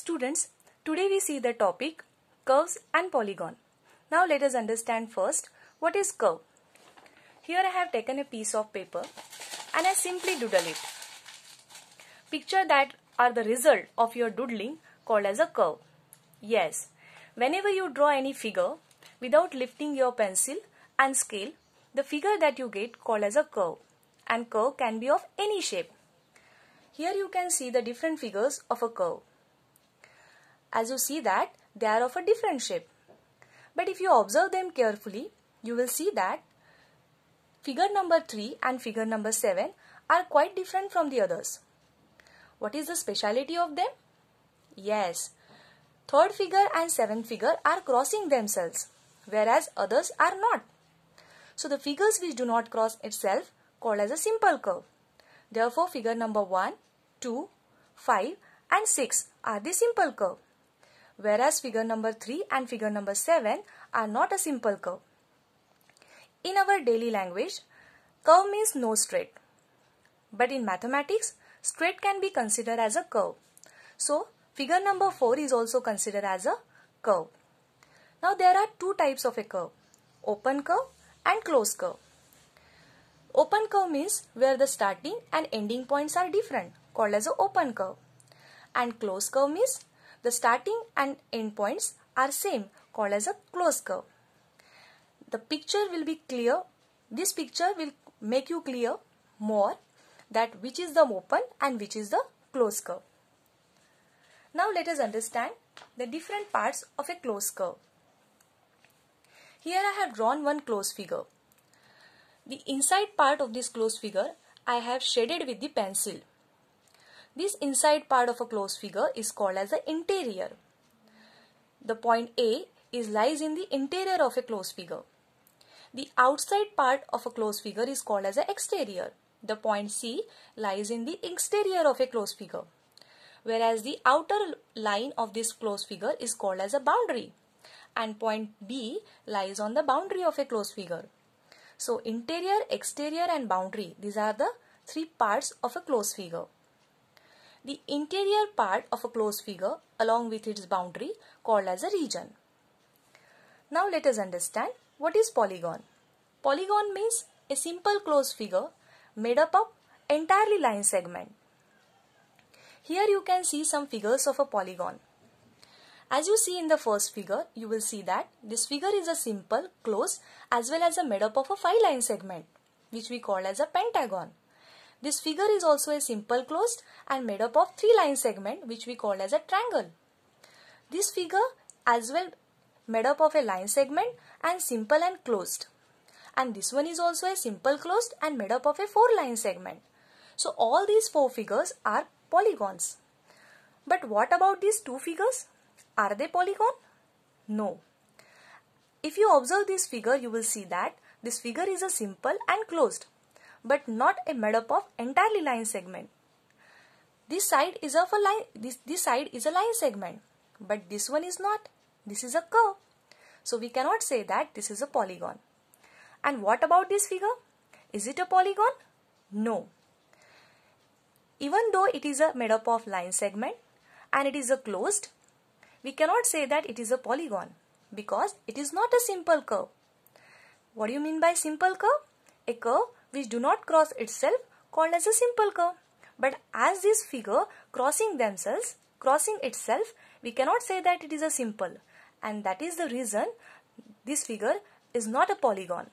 Students, today we see the topic curves and polygon. Now let us understand first what is curve. Here I have taken a piece of paper and I simply doodle it. Picture that are the result of your doodling called as a curve. Yes, whenever you draw any figure without lifting your pencil and scale, the figure that you get called as a curve and curve can be of any shape. Here you can see the different figures of a curve as you see that they are of a different shape. But if you observe them carefully, you will see that figure number 3 and figure number 7 are quite different from the others. What is the speciality of them? Yes, third figure and seventh figure are crossing themselves, whereas others are not. So the figures which do not cross itself called as a simple curve. Therefore, figure number 1, 2, 5 and 6 are the simple curve whereas figure number 3 and figure number 7 are not a simple curve. In our daily language, curve means no straight. But in mathematics, straight can be considered as a curve. So, figure number 4 is also considered as a curve. Now, there are two types of a curve, open curve and closed curve. Open curve means where the starting and ending points are different, called as an open curve. And closed curve means the starting and end points are same called as a closed curve. The picture will be clear. This picture will make you clear more that which is the open and which is the closed curve. Now let us understand the different parts of a closed curve. Here I have drawn one closed figure. The inside part of this closed figure I have shaded with the pencil. This inside part of a closed figure is called as the interior. The point A is lies in the interior of a closed figure. The outside part of a closed figure is called as the exterior. The point C lies in the exterior of a closed figure. Whereas the outer line of this closed figure is called as a boundary. And point B lies on the boundary of a closed figure. So interior, exterior and boundary, these are the three parts of a closed figure the interior part of a closed figure along with its boundary called as a region. Now let us understand what is polygon. Polygon means a simple closed figure made up of entirely line segment. Here you can see some figures of a polygon. As you see in the first figure, you will see that this figure is a simple, closed as well as a made up of a 5 line segment which we call as a pentagon. This figure is also a simple closed and made up of three line segment which we call as a triangle. This figure as well made up of a line segment and simple and closed. And this one is also a simple closed and made up of a four line segment. So all these four figures are polygons. But what about these two figures? Are they polygon? No. If you observe this figure, you will see that this figure is a simple and closed but not a made up of entirely line segment. This side is of a line this, this side is a line segment, but this one is not. This is a curve. So we cannot say that this is a polygon. And what about this figure? Is it a polygon? No. Even though it is a made up of line segment and it is a closed, we cannot say that it is a polygon because it is not a simple curve. What do you mean by simple curve? A curve which do not cross itself called as a simple curve. But as this figure crossing themselves, crossing itself, we cannot say that it is a simple. And that is the reason this figure is not a polygon.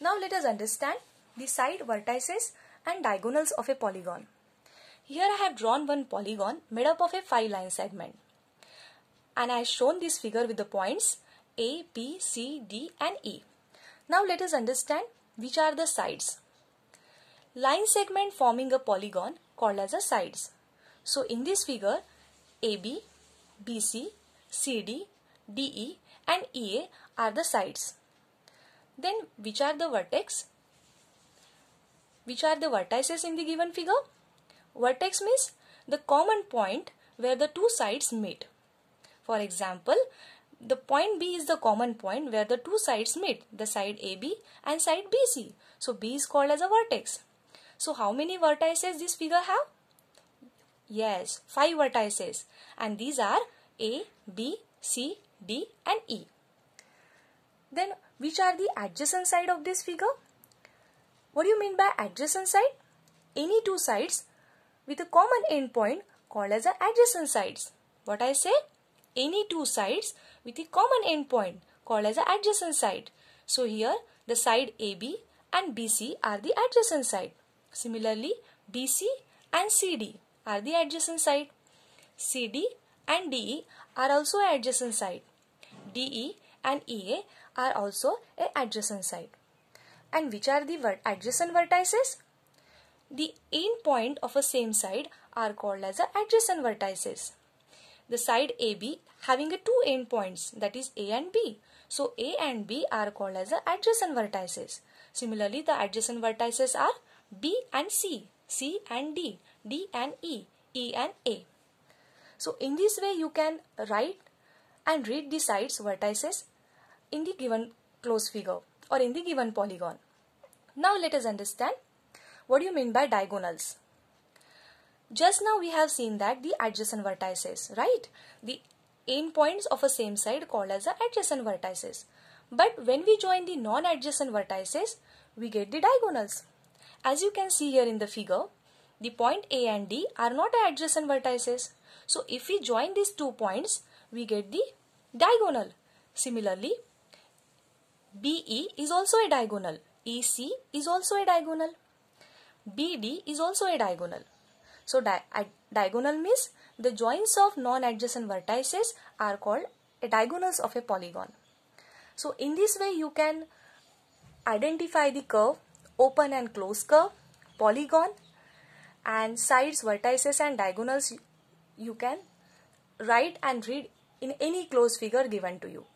Now let us understand the side vertices and diagonals of a polygon. Here I have drawn one polygon made up of a 5 line segment. And I have shown this figure with the points A, B, C, D and E. Now let us understand which are the sides. Line segment forming a polygon called as the sides. So in this figure, AB, BC, CD, DE and EA are the sides. Then which are the vertex? Which are the vertices in the given figure? Vertex means the common point where the two sides meet. For example, the point B is the common point where the two sides meet, the side AB and side BC. So B is called as a vertex. So how many vertices this figure have? Yes, 5 vertices and these are A, B, C, D and E. Then which are the adjacent side of this figure? What do you mean by adjacent side? Any two sides with a common endpoint called as the adjacent sides. What I say? Any two sides with a common endpoint called as the adjacent side. So here the side AB and BC are the adjacent side. Similarly, BC and CD are the adjacent side. CD and DE are also adjacent side. DE and EA are also a adjacent side. And which are the adjacent vertices? The end point of a same side are called as the adjacent vertices the side AB having a two endpoints that is A and B. So A and B are called as the adjacent vertices. Similarly, the adjacent vertices are B and C, C and D, D and E, E and A. So in this way you can write and read the sides vertices in the given closed figure or in the given polygon. Now let us understand what do you mean by diagonals. Just now we have seen that the adjacent vertices, right? The endpoints of a same side called as the adjacent vertices. But when we join the non-adjacent vertices, we get the diagonals. As you can see here in the figure, the point A and D are not adjacent vertices. So if we join these two points, we get the diagonal. Similarly, BE is also a diagonal. EC is also a diagonal. BD is also a diagonal. So di diagonal means the joints of non-adjacent vertices are called diagonals of a polygon. So in this way you can identify the curve, open and closed curve, polygon and sides, vertices and diagonals you can write and read in any closed figure given to you.